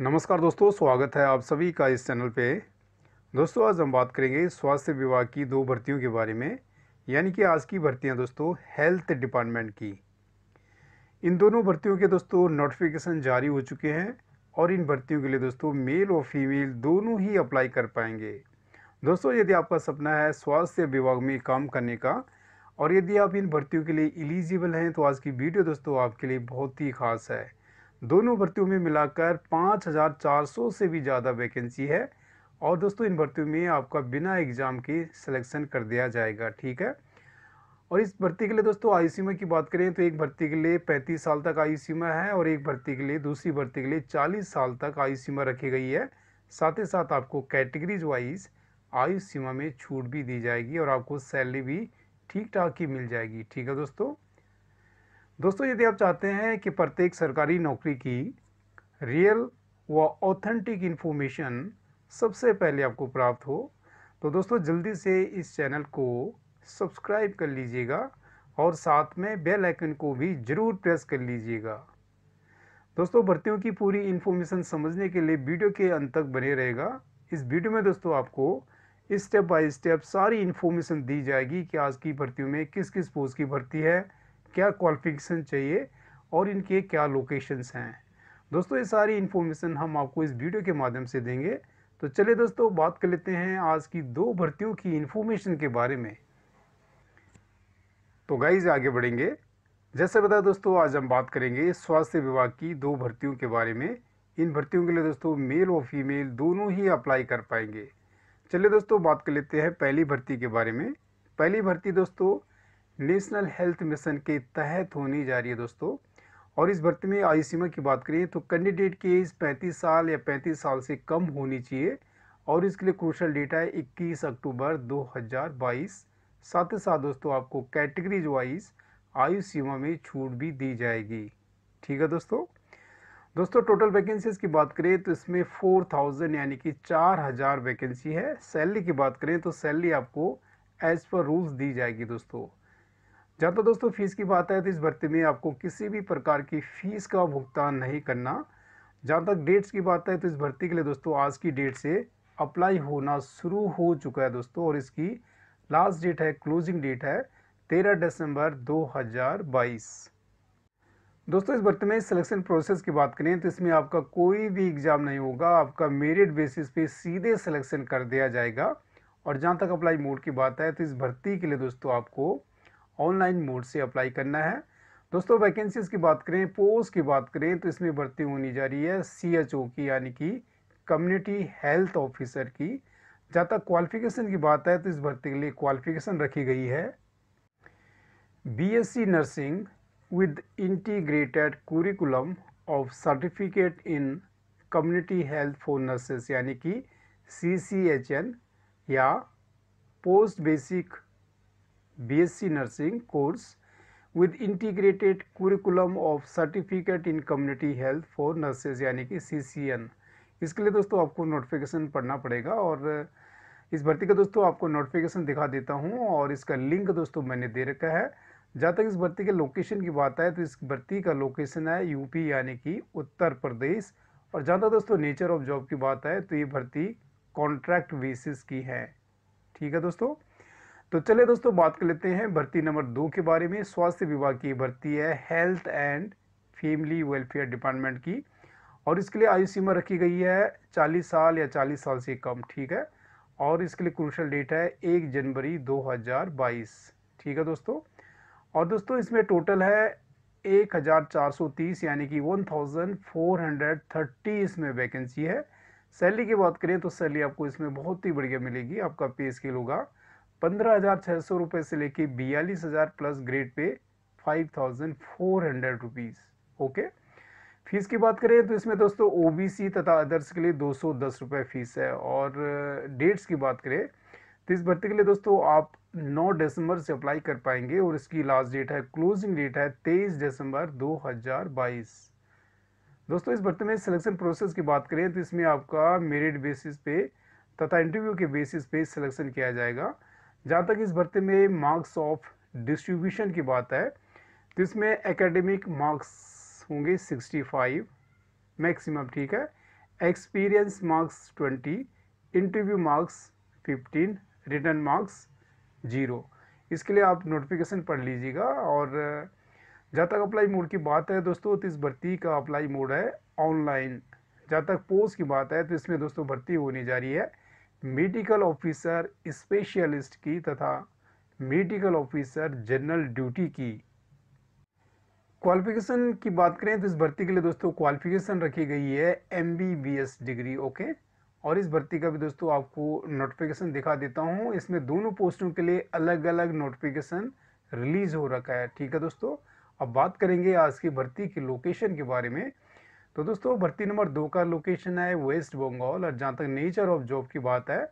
नमस्कार दोस्तों स्वागत है आप सभी का इस चैनल पे दोस्तों आज हम बात करेंगे स्वास्थ्य विभाग की दो भर्तियों के बारे में यानी कि आज की भर्तियां दोस्तों हेल्थ डिपार्टमेंट की इन दोनों भर्तियों के दोस्तों नोटिफिकेशन जारी हो चुके हैं और इन भर्तियों के लिए दोस्तों मेल और फीमेल दोनों ही अप्लाई कर पाएंगे दोस्तों यदि आपका सपना है स्वास्थ्य विभाग में काम करने का और यदि आप इन भर्तियों के लिए एलिजिबल हैं तो आज की वीडियो दोस्तों आपके लिए बहुत ही खास है दोनों भर्तियों में मिलाकर 5,400 से भी ज़्यादा वैकेंसी है और दोस्तों इन भर्तियों में आपका बिना एग्ज़ाम के सिलेक्शन कर दिया जाएगा ठीक है और इस भर्ती के लिए दोस्तों आयु सीमा की बात करें तो एक भर्ती के लिए 35 साल तक आयु सीमा है और एक भर्ती के लिए दूसरी भर्ती के लिए 40 साल तक आयु सीमा रखी गई है साथ ही साथ आपको कैटेगरीज वाइज आयु सीमा में छूट भी दी जाएगी और आपको सैलरी भी ठीक ठाक ही मिल जाएगी ठीक है दोस्तों दोस्तों यदि आप चाहते हैं कि प्रत्येक सरकारी नौकरी की रियल व ऑथेंटिक इन्फॉर्मेशन सबसे पहले आपको प्राप्त हो तो दोस्तों जल्दी से इस चैनल को सब्सक्राइब कर लीजिएगा और साथ में बेल आइकन को भी ज़रूर प्रेस कर लीजिएगा दोस्तों भर्तियों की पूरी इन्फॉर्मेशन समझने के लिए वीडियो के अंत तक बने रहेगा इस वीडियो में दोस्तों आपको स्टेप बाय स्टेप सारी इन्फॉर्मेशन दी जाएगी कि आज की भर्तियों में किस किस पोस्ट की भर्ती है क्या क्वालिफिकेशन चाहिए और इनके क्या लोकेशंस हैं दोस्तों ये सारी इन्फॉर्मेशन हम आपको इस वीडियो के माध्यम से देंगे तो चलिए दोस्तों बात कर लेते हैं आज की दो भर्तियों की इन्फॉर्मेशन के बारे में तो गाइज आगे बढ़ेंगे जैसे बताया दोस्तों आज हम बात करेंगे स्वास्थ्य विभाग की दो भर्तियों के बारे में इन भर्तियों के लिए दोस्तों मेल और फीमेल दोनों ही अप्लाई कर पाएंगे चलिए दोस्तों बात कर लेते हैं पहली भर्ती के बारे में पहली भर्ती दोस्तों नेशनल हेल्थ मिशन के तहत होने जा रही है दोस्तों और इस भर्ती में आयु सीमा की बात करें तो कैंडिडेट की एज पैंतीस साल या पैंतीस साल से कम होनी चाहिए और इसके लिए क्रूशल डेटा है इक्कीस अक्टूबर 2022 साथ ही साथ दोस्तों आपको कैटेगरीज वाइज आयु सीमा में छूट भी दी जाएगी ठीक है दोस्तों दोस्तों टोटल वैकेंसीज की बात करें तो इसमें 4000 यानी कि 4000 वैकेंसी है सैलरी की बात करें तो सैलरी आपको एज पर रूल्स दी जाएगी दोस्तों जहाँ तो दोस्तों फ़ीस की बात है तो इस भर्ती में आपको किसी भी प्रकार की फ़ीस का भुगतान नहीं करना जहाँ तक डेट्स की बात है तो इस भर्ती के लिए दोस्तों आज की डेट से अप्लाई होना शुरू हो चुका है दोस्तों और इसकी लास्ट डेट है क्लोजिंग डेट है तेरह दिसंबर 2022 दोस्तों इस भर्ती में सिलेक्शन प्रोसेस की बात करें तो इसमें आपका कोई भी एग्ज़ाम नहीं होगा आपका मेरिट बेसिस पे सीधे सिलेक्शन कर दिया जाएगा और जहाँ तक अप्लाई मोड की बात है तो इस भर्ती के लिए दोस्तों आपको ऑनलाइन मोड से अप्लाई करना है दोस्तों वैकेंसीज की बात करें पोस्ट की बात करें तो इसमें भर्ती होनी जा रही है सी एच ओ की यानी कि कम्युनिटी हेल्थ ऑफिसर की जहाँ तक क्वालिफिकेशन की बात है तो इस भर्ती के लिए क्वालिफिकेशन रखी गई है C nursing with integrated curriculum of certificate in community health for nurses यानी कि सी या post basic BSc nursing course with integrated curriculum of certificate in community health for nurses यानी कि CCN इसके लिए दोस्तों आपको नोटिफिकेशन पढ़ना पड़ेगा और इस भर्ती का दोस्तों आपको नोटिफिकेशन दिखा देता हूँ और इसका लिंक दोस्तों मैंने दे रखा है जहाँ तक इस भर्ती के लोकेशन की बात आए तो इस भर्ती का लोकेशन है यूपी यानी कि उत्तर प्रदेश और जहाँ तक दोस्तों नेचर ऑफ जॉब की बात आए तो ये भर्ती कॉन्ट्रैक्ट बेसिस की है ठीक है दोस्तों तो चले दोस्तों बात कर लेते हैं भर्ती नंबर दो के बारे में स्वास्थ्य विभाग की भर्ती है health and family welfare department की और इसके लिए आयु सीमा रखी गई है चालीस साल या चालीस साल से कम ठीक है और इसके लिए क्रूशल डेट है एक जनवरी 2022 ठीक है दोस्तों और दोस्तों इसमें टोटल है 1430 यानी कि 1430 इसमें वैकेंसी है सैलरी की बात करें तो सैलरी आपको इसमें बहुत ही बढ़िया मिलेगी आपका पे स्केल होगा पंद्रह से लेके बयालीस plus grade pay five thousand okay fees की बात करें तो इसमें दोस्तों ओबीसी तथा अदर्स के लिए दो सौ फ़ीस है और डेट्स uh, की बात करें तो इस भर्ती के लिए दोस्तों आप 9 दिसंबर से अप्लाई कर पाएंगे और इसकी लास्ट डेट है क्लोजिंग डेट है 23 दिसंबर 2022 दोस्तों इस भर्ती में सिलेक्शन प्रोसेस की बात करें तो इसमें आपका मेरिट बेसिस पे तथा इंटरव्यू के बेसिस पे सिलेक्शन किया जाएगा जहाँ तक इस भर्ती में मार्क्स ऑफ डिस्ट्रीब्यूशन की बात है तो इसमें एकेडमिक मार्क्स होंगे 65 मैक्सिमम ठीक है experience marks 20 interview marks 15 written marks zero इसके लिए आप नोटिफिकेशन पढ़ लीजिएगा और जहाँ तक अप्लाई मोड की बात है दोस्तों तो इस भर्ती का अप्लाई मोड है ऑनलाइन जहाँ तक पोस्ट की बात है तो इसमें दोस्तों भर्ती होने जा रही है मेडिकल ऑफिसर स्पेशलिस्ट की तथा मेडिकल ऑफिसर जनरल ड्यूटी की क्वालिफिकेशन की बात करें तो इस भर्ती के लिए दोस्तों क्वालिफिकेशन रखी गई है एम डिग्री ओके और इस भर्ती का भी दोस्तों आपको नोटिफिकेशन दिखा देता हूं इसमें दोनों पोस्टों के लिए अलग अलग नोटिफिकेशन रिलीज हो रखा है ठीक है दोस्तों अब बात करेंगे आज की भर्ती की लोकेशन के बारे में तो दोस्तों भर्ती नंबर दो का लोकेशन है वेस्ट बंगाल और जहाँ तक नेचर ऑफ जॉब की बात है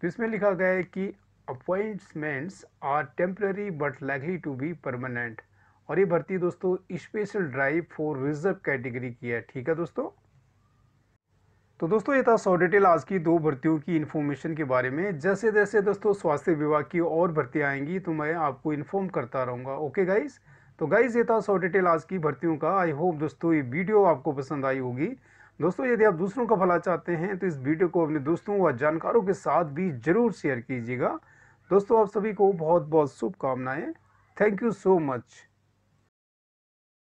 तो इसमें लिखा गया है कि appointments are temporary but likely to be permanent और ये भर्ती दोस्तों special drive for reserve category की है ठीक है दोस्तों तो दोस्तों ये था सौ डिटेल आज की दो भर्तियों की इन्फॉर्मेशन के बारे में जैसे जैसे दोस्तों स्वास्थ्य विभाग की और भर्ती आएंगी तो मैं आपको इन्फॉर्म करता रहूँगा ओके गाइज़ तो गाइज ये था सौ डिटेल आज की भर्तियों का आई होप दोस्तों ये वीडियो आपको पसंद आई होगी दोस्तों यदि आप दूसरों का भला चाहते हैं तो इस वीडियो को अपने दोस्तों व जानकारों के साथ भी ज़रूर शेयर कीजिएगा दोस्तों आप सभी को बहुत बहुत शुभकामनाएँ थैंक यू सो मच